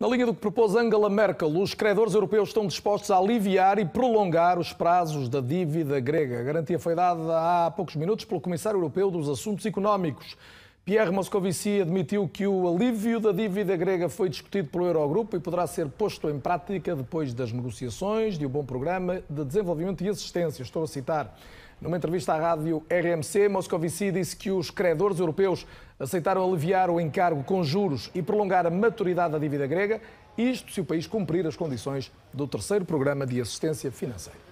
Na linha do que propôs Angela Merkel, os credores europeus estão dispostos a aliviar e prolongar os prazos da dívida grega. A garantia foi dada há poucos minutos pelo Comissário Europeu dos Assuntos Económicos. Pierre Moscovici admitiu que o alívio da dívida grega foi discutido pelo Eurogrupo e poderá ser posto em prática depois das negociações de um bom programa de desenvolvimento e assistência. Estou a citar. Numa entrevista à rádio RMC, Moscovici disse que os credores europeus aceitaram aliviar o encargo com juros e prolongar a maturidade da dívida grega, isto se o país cumprir as condições do terceiro programa de assistência financeira.